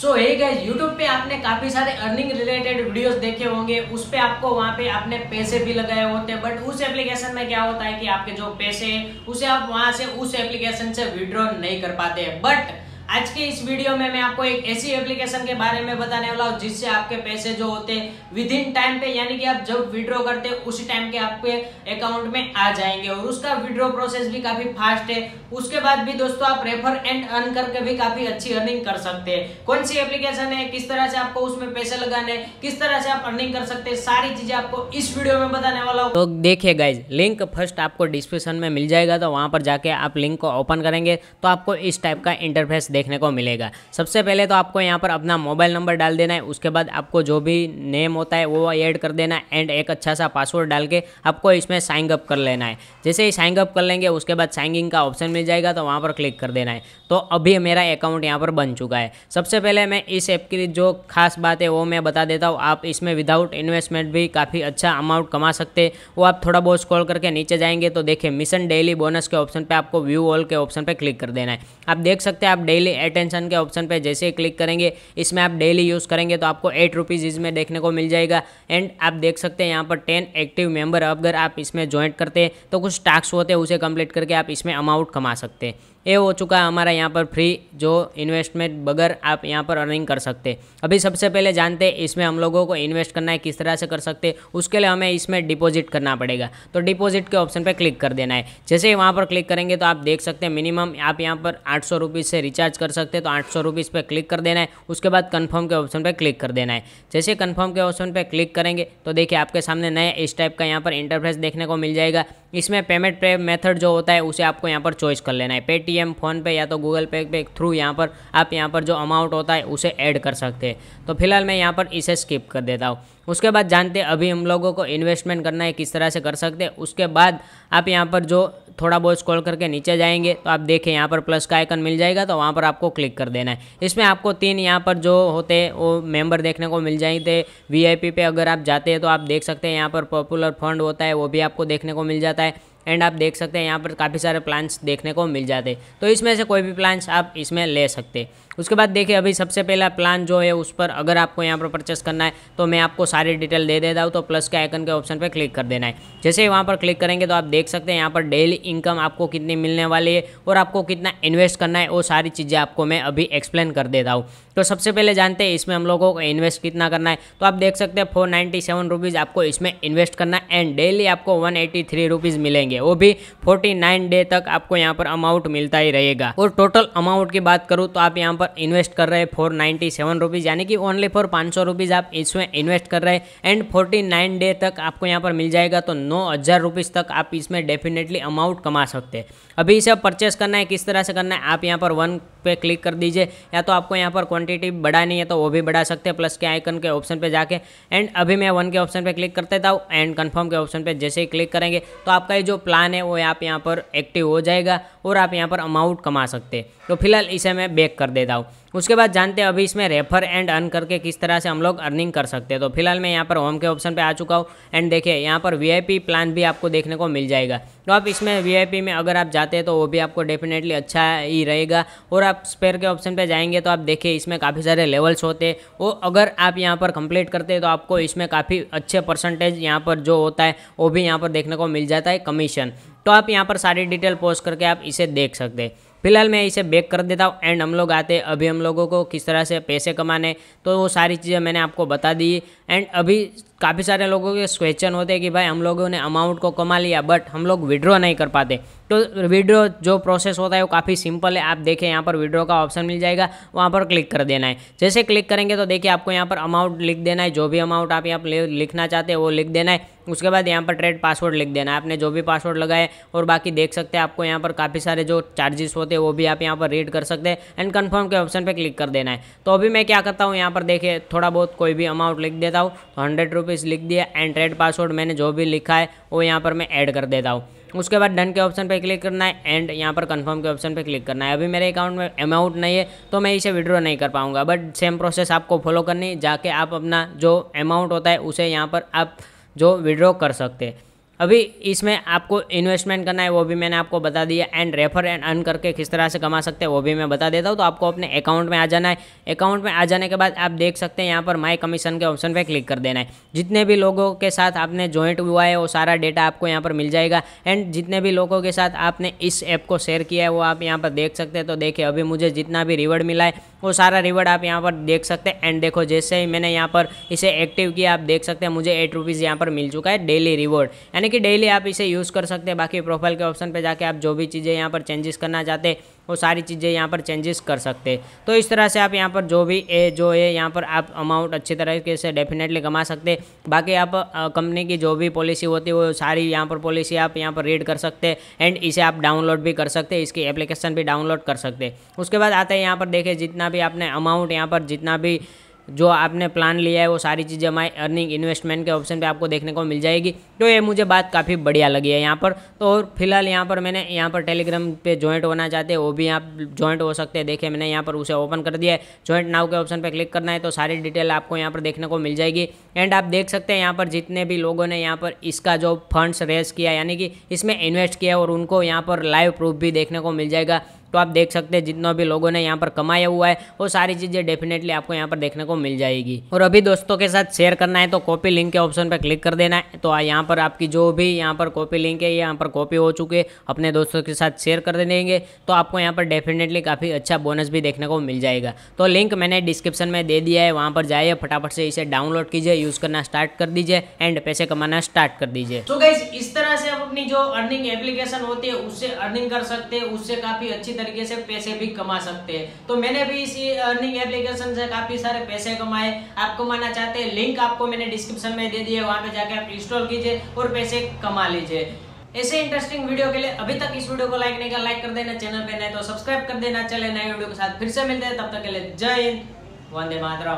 सो हे hey YouTube पे आपने काफी सारे अर्निंग रिलेटेड वीडियोस देखे होंगे उस पे आपको वहाँ पे आपने पैसे भी लगाए होते हैं बट उस एप्लीकेशन में क्या होता है कि आपके जो पैसे हैं उसे आप वहां से उस एप्लीकेशन से विड्रॉ नहीं कर पाते बट आज के इस वीडियो में मैं आपको एक ऐसी एप्लीकेशन के बारे में बताने वाला हूँ जिससे आपके पैसे जो होते हैं विद इन टाइम पे यानी कि आप जब विड्रॉ करते हैं उसी टाइम के आपके अकाउंट में आ जाएंगे और उसका विड्रॉ प्रोसेस भी काफी फास्ट है उसके बाद भी दोस्तों आप रेफर एंड अर्न करके भी काफी अच्छी अर्निंग कर सकते हैं कौन सी एप्लीकेशन है किस तरह से आपको उसमें पैसे लगाने किस तरह से आप अर्निंग कर सकते हैं सारी चीजें आपको इस वीडियो में बताने वाला हूँ तो देखिए गाइज लिंक फर्स्ट आपको डिस्क्रिप्शन में मिल जाएगा तो वहां पर जाके आप लिंक को ओपन करेंगे तो आपको इस टाइप का इंटरफेस देखने को मिलेगा सबसे पहले तो आपको यहाँ पर अपना मोबाइल नंबर डाल देना है उसके बाद आपको जो भी नेम होता है वो ऐड कर देना है एंड एक अच्छा सा पासवर्ड डाल के आपको इसमें साइंगअप अप कर लेना है जैसे ही साइंग अप कर लेंगे उसके बाद साइंगिंग का ऑप्शन मिल जाएगा तो वहाँ पर क्लिक कर देना है तो अभी मेरा अकाउंट यहाँ पर बन चुका है सबसे पहले मैं इस ऐप की जो खास बात है वो मैं बता देता हूँ आप इसमें विदाउट इन्वेस्टमेंट भी काफ़ी अच्छा अमाउंट कमा सकते वो आप थोड़ा बहुत स्कॉल करके नीचे जाएंगे तो देखिए मिशन डेली बोनस के ऑप्शन पर आपको व्यू ऑल के ऑप्शन पर क्लिक कर देना है आप देख सकते हैं आप डेली डेली अटेंशन के ऑप्शन पे जैसे ही क्लिक करेंगे इसमें आप डेली यूज़ करेंगे तो आपको एट रुपीज़ इसमें देखने को मिल जाएगा एंड आप देख सकते हैं यहाँ पर टेन एक्टिव मेंबर अगर आप इसमें ज्वाइंट करते हैं तो कुछ टास्क होते हैं उसे कंप्लीट करके आप इसमें अमाउंट कमा सकते हैं ये हो चुका है हमारा यहाँ पर फ्री जो इन्वेस्टमेंट बगैर आप यहाँ पर अर्निंग कर सकते अभी सबसे पहले जानते हैं इसमें हम लोगों को इन्वेस्ट करना है किस तरह से कर सकते उसके लिए हमें इसमें डिपॉजिट करना पड़ेगा तो डिपॉजिट के ऑप्शन पर क्लिक कर देना है जैसे ही वहाँ पर क्लिक करेंगे तो आप देख सकते हैं मिनिमम आप यहाँ पर आठ से रिचार्ज कर सकते तो आठ सौ पर क्लिक कर देना है उसके बाद कन्फर्म के ऑप्शन पर क्लिक कर देना है जैसे कन्फर्म के ऑप्शन पर क्लिक करेंगे तो देखिए आपके सामने नए इस टाइप का यहाँ पर इंटरफेस देखने को मिल जाएगा इसमें पेमेंट पे मेथड जो होता है उसे आपको यहाँ पर चॉइस कर लेना है पेट पेटीएम फ़ोनपे या तो गूगल पे के थ्रू यहाँ पर आप यहाँ पर जो अमाउंट होता है उसे ऐड कर सकते हैं तो फिलहाल मैं यहाँ पर इसे स्किप कर देता हूँ उसके बाद जानते हैं अभी हम लोगों को इन्वेस्टमेंट करना है किस तरह से कर सकते हैं उसके बाद आप यहाँ पर जो थोड़ा बहुत स्क्रॉल करके नीचे जाएंगे तो आप देखें यहाँ पर प्लस का आइकन मिल जाएगा तो वहाँ पर आपको क्लिक कर देना है इसमें आपको तीन यहाँ पर जो होते हैं वो मेंबर देखने को मिल जाएंगे वीआईपी पे अगर आप जाते हैं तो आप देख सकते हैं यहाँ पर पॉपुलर फंड होता है वो भी आपको देखने को मिल जाता है एंड आप देख सकते हैं यहाँ पर काफ़ी सारे प्लान्स देखने को मिल जाते तो इसमें से कोई भी प्लान्स आप इसमें ले सकते उसके बाद देखिए अभी सबसे पहला प्लान जो है उस पर अगर आपको यहाँ पर परचेस करना है तो मैं आपको सारी डिटेल दे देता हूँ तो प्लस के आइकन के ऑप्शन पर क्लिक कर देना है जैसे ही वहाँ पर क्लिक करेंगे तो आप देख सकते हैं यहाँ पर डेली इनकम आपको कितनी मिलने वाली है और आपको कितना इन्वेस्ट करना है वो सारी चीज़ें आपको मैं अभी एक्सप्लेन कर देता हूँ तो सबसे पहले जानते हैं इसमें हम लोगों को इन्वेस्ट कितना करना है तो आप देख सकते हैं फोर नाइन्टी सेवन रुपीज़ आपको इसमें इन्वेस्ट करना है एंड डेली आपको वन एटी थ्री रुपीज़ मिलेंगे वो भी फोर्टी नाइन डे तक आपको यहाँ पर अमाउंट मिलता ही रहेगा और टोटल अमाउंट की बात करूँ तो आप यहाँ पर इन्वेस्ट कर रहे हैं फोर नाइन्टी सेवन रुपीज़ यानी कि ओनली फॉर पाँच सौ रुपीज़ आप इसमें इन्वेस्ट कर रहे हैं एंड फोर्टी नाइन डे तक आपको यहाँ पर मिल जाएगा तो नौ हज़ार रुपीज़ तक आप इसमें डेफिनेटली अमाउंट कमा सकते हैं अभी इसे परचेस करना है किस तरह से करना है आप यहाँ पर वन पे क्लिक कर दीजिए या तो आपको यहाँ पर क्वांटिटी बढ़ानी है तो वो भी बढ़ा सकते हैं प्लस के आइकन के ऑप्शन पे जाके एंड अभी मैं वन के ऑप्शन पे क्लिक कर देता हूँ एंड कंफर्म के ऑप्शन पे जैसे ही क्लिक करेंगे तो आपका ये जो प्लान है वो आप यहाँ पर एक्टिव हो जाएगा और आप यहाँ पर अमाउंट कमा सकते हैं तो फिलहाल इसे मैं बैक कर देता हूँ उसके बाद जानते हैं अभी इसमें रेफर एंड अर्न करके किस तरह से हम लोग अर्निंग कर सकते हैं तो फिलहाल मैं यहाँ पर होम के ऑप्शन पे आ चुका हूँ एंड देखिए यहाँ पर वीआईपी प्लान भी आपको देखने को मिल जाएगा तो आप इसमें वीआईपी में अगर आप जाते हैं तो वो भी आपको डेफिनेटली अच्छा ही रहेगा और आप स्पेयर के ऑप्शन पर जाएंगे तो आप देखिए इसमें काफ़ी सारे लेवल्स होते हैं वो अगर आप यहाँ पर कंप्लीट करते हैं तो आपको इसमें काफ़ी अच्छे परसेंटेज यहाँ पर जो होता है वो भी यहाँ पर देखने को मिल जाता है कमीशन तो आप यहाँ पर सारी डिटेल पोस्ट करके आप इसे देख सकते हैं फिलहाल मैं इसे बैक कर देता हूँ एंड हम लोग आते हैं अभी हम लोगों को किस तरह से पैसे कमाने तो वो सारी चीज़ें मैंने आपको बता दी एंड अभी काफ़ी सारे लोगों के क्वेश्चन होते हैं कि भाई हम लोगों ने अमाउंट को कमा लिया बट हम लोग विड्रॉ नहीं कर पाते तो विड्रॉ जो प्रोसेस होता है वो काफ़ी सिंपल है आप देखें यहाँ पर विड्रॉ का ऑप्शन मिल जाएगा वहाँ पर क्लिक कर देना है जैसे क्लिक करेंगे तो देखिए आपको यहाँ पर अमाउंट लिख देना है जो भी अमाउंट आप यहाँ लिखना चाहते हैं वो लिख देना है उसके बाद यहाँ पर ट्रेड पासवर्ड लिख देना है आपने जो भी पासवर्ड लगाए और बाकी देख सकते हैं आपको यहाँ पर काफ़ी सारे जो चार्जेस होते हैं वो भी आप यहाँ पर रीड कर सकते हैं एंड कन्फर्म के ऑप्शन पर क्लिक कर देना है तो अभी मैं क्या करता हूँ यहाँ पर देखिए थोड़ा बहुत कोई भी अमाउंट लिख देता हूँ तो हंड्रेड रुपीज़ लिख दिया एंड ट्रेड पासवर्ड मैंने जो भी लिखा है वो यहाँ पर मैं ऐड कर देता हूँ उसके बाद डन के ऑप्शन पे क्लिक करना है एंड यहाँ पर कंफर्म के ऑप्शन पे क्लिक करना है अभी मेरे अकाउंट में अमाउंट नहीं है तो मैं इसे विड्रॉ नहीं कर पाऊँगा बट सेम प्रोसेस आपको फॉलो करनी जाके आप अपना जो अमाउंट होता है उसे यहाँ पर आप जो विड्रॉ कर सकते हैं अभी इसमें आपको इन्वेस्टमेंट करना है वो भी मैंने आपको बता दिया एंड रेफर एंड अर्न करके किस तरह से कमा सकते हैं वो भी मैं बता देता हूँ तो आपको अपने अकाउंट में आ जाना है अकाउंट में आ जाने के बाद आप देख सकते हैं यहाँ पर माई कमीशन के ऑप्शन पर क्लिक कर देना है जितने भी लोगों के साथ आपने ज्वाइंट हुआ है वो सारा डेटा आपको यहाँ पर मिल जाएगा एंड जितने भी लोगों के साथ आपने इस ऐप को शेयर किया है वो आप यहाँ पर देख सकते हैं तो देखिए अभी मुझे जितना भी रिवॉर्ड मिला है वो सारा रिवॉर्ड आप यहाँ पर देख सकते हैं एंड देखो जैसे ही मैंने यहाँ पर इसे एक्टिव किया आप देख सकते हैं मुझे एट रुपीज़ यहाँ पर मिल चुका है डेली रिवॉर्ड यानी यानी कि डेली आप इसे यूज़ कर सकते हैं बाकी प्रोफाइल के ऑप्शन पे जाके आप जो भी चीज़ें यहाँ पर चेंजेस करना चाहते हैं वो सारी चीज़ें यहाँ पर चेंजेस कर सकते हैं तो इस तरह से आप यहाँ पर जो भी ए जो है यहाँ पर आप अमाउंट अच्छी तरीके से डेफिनेटली कमा सकते हैं बाकी आप कंपनी की जो भी पॉलिसी होती है वो सारी यहाँ पर पॉलिसी आप यहाँ पर रीड कर सकते हैं एंड इसे आप डाउनलोड भी कर सकते हैं इसकी एप्लीकेशन भी डाउनलोड कर सकते हैं उसके बाद आते हैं यहाँ पर देखें जितना भी आपने अमाउंट यहाँ पर जितना भी जो आपने प्लान लिया है वो सारी चीज़ें हमारे अर्निंग इन्वेस्टमेंट के ऑप्शन पे आपको देखने को मिल जाएगी तो ये मुझे बात काफ़ी बढ़िया लगी है यहाँ पर तो और फिलहाल यहाँ पर मैंने यहाँ पर टेलीग्राम पे ज्वाइंट होना चाहते हैं वो भी आप ज्वाइंट हो सकते हैं देखिए मैंने यहाँ पर उसे ओपन कर दिया है ज्वाइंट नाव के ऑप्शन पर क्लिक करना है तो सारी डिटेल आपको यहाँ पर देखने को मिल जाएगी एंड आप देख सकते हैं यहाँ पर जितने भी लोगों ने यहाँ पर इसका जो फंड्स रेज किया यानी कि इसमें इन्वेस्ट किया और उनको यहाँ पर लाइव प्रूफ भी देखने को मिल जाएगा तो आप देख सकते हैं जितना भी लोगों ने यहाँ पर कमाया हुआ है वो सारी चीज़ें डेफिनेटली आपको यहाँ पर देखने को मिल जाएगी और अभी दोस्तों के साथ शेयर करना है तो कॉपी लिंक के ऑप्शन पर क्लिक कर देना है तो यहाँ पर आपकी जो भी यहाँ पर कॉपी लिंक है यहाँ पर कॉपी हो चुके अपने दोस्तों के साथ शेयर कर देंगे तो आपको यहाँ पर डेफिनेटली काफ़ी अच्छा बोनस भी देखने को मिल जाएगा तो लिंक मैंने डिस्क्रिप्शन में दे दिया है वहाँ पर जाइए फटाफट से इसे डाउनलोड कीजिए यूज़ करना स्टार्ट कर दीजिए एंड पैसे कमाना स्टार्ट कर दीजिए तो इस तरह से आप अपनी जो अर्निंग एप्लीकेशन होती है उससे अर्निंग कर सकते हैं उससे काफ़ी अच्छी तरीके से पैसे भी कमा सकते हैं तो मैंने भी इसी अर्निंग एप्लीकेशन से काफी सारे पैसे कमाए आप कमाना चाहते हैं लिंक आपको मैंने डिस्क्रिप्शन में दे दिए वहां पे जाके आप इंस्टॉल कीजिए और पैसे कमा लीजिए ऐसे इंटरेस्टिंग वीडियो के लिए अभी तक इस वीडियो को लाइक नहीं किया लाइक कर देना चैनल पे नए तो सब्सक्राइब कर देना चले नए वीडियो के साथ फिर से मिलते हैं तब तक के लिए जय हिंद वंदे मातरम